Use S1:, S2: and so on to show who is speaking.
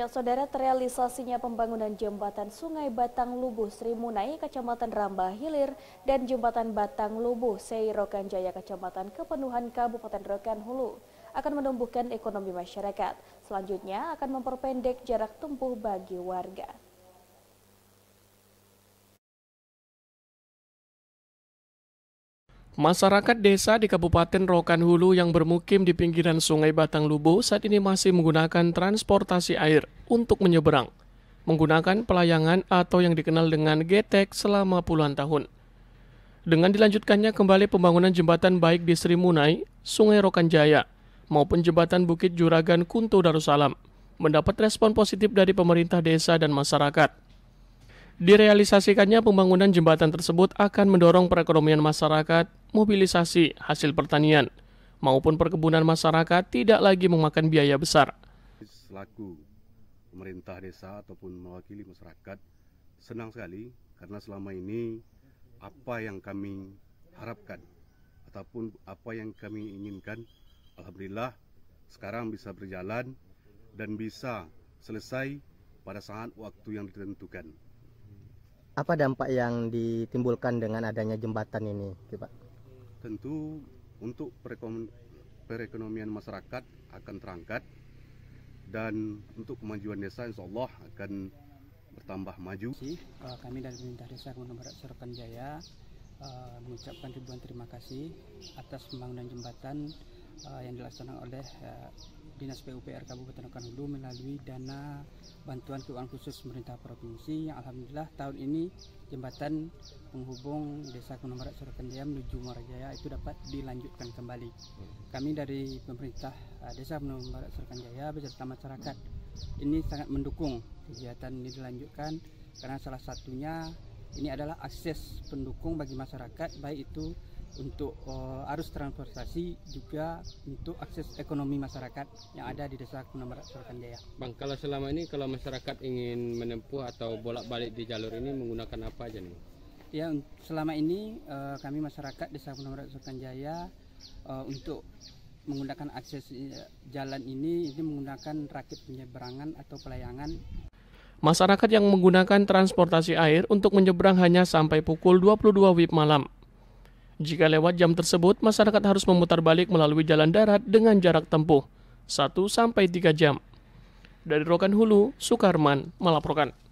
S1: Ya, saudara terrealisasinya pembangunan jembatan Sungai Batang Lubuh Sri Munai, Kecamatan Rambah Hilir, dan jembatan Batang Lubuh Sei Rokan Jaya, Kecamatan Kepenuhan Kabupaten Rokan Hulu akan menumbuhkan ekonomi masyarakat. Selanjutnya akan memperpendek
S2: jarak tempuh bagi warga.
S3: Masyarakat desa di Kabupaten Rokan Hulu yang bermukim di pinggiran Sungai Batang Lubu saat ini masih menggunakan transportasi air untuk menyeberang, menggunakan pelayangan atau yang dikenal dengan getek selama puluhan tahun. Dengan dilanjutkannya kembali pembangunan jembatan baik di Sri Munai, Sungai Rokan Jaya, maupun jembatan Bukit Juragan Kunto Darussalam, mendapat respon positif dari pemerintah desa dan masyarakat. Direalisasikannya pembangunan jembatan tersebut akan mendorong perekonomian masyarakat mobilisasi hasil pertanian maupun perkebunan masyarakat tidak lagi memakan biaya besar.
S2: Selaku pemerintah desa ataupun mewakili masyarakat, senang sekali karena selama ini apa yang kami harapkan ataupun apa yang kami inginkan, Alhamdulillah sekarang bisa berjalan dan bisa selesai pada saat waktu yang ditentukan.
S1: Apa dampak yang ditimbulkan dengan adanya jembatan ini, Pak?
S2: tentu untuk perekonomian masyarakat akan terangkat dan untuk kemajuan desa insya Allah akan bertambah maju.
S1: Uh, kami dari pemerintah desa Gunung Barat Sorokan Jaya uh, mengucapkan ribuan terima kasih atas pembangunan jembatan uh, yang dilaksanakan oleh uh, Dinas PUPR Kabupaten Okan Hulu melalui dana bantuan keuangan khusus pemerintah provinsi yang alhamdulillah tahun ini jembatan penghubung desa Gunung Merak Surakendaya menuju Jaya itu dapat dilanjutkan kembali. Kami dari pemerintah uh, desa Gunung Merak beserta masyarakat ini sangat mendukung kegiatan ini dilanjutkan karena salah satunya ini adalah akses pendukung bagi masyarakat baik itu untuk uh, arus transportasi juga untuk akses ekonomi masyarakat yang ada di desa Kunambarat Jaya.
S3: Bang, kalau selama ini kalau masyarakat ingin menempuh atau bolak-balik di jalur ini menggunakan apa aja nih?
S1: Ya, selama ini uh, kami masyarakat desa Kunambarat Jaya uh, untuk menggunakan akses jalan ini ini menggunakan rakit penyeberangan atau pelayangan
S3: Masyarakat yang menggunakan transportasi air untuk menyeberang hanya sampai pukul 22 WIB malam. Jika lewat jam tersebut, masyarakat harus memutar balik melalui jalan darat dengan jarak tempuh 1-3 jam. Dari Rokan Hulu, Sukarman melaporkan.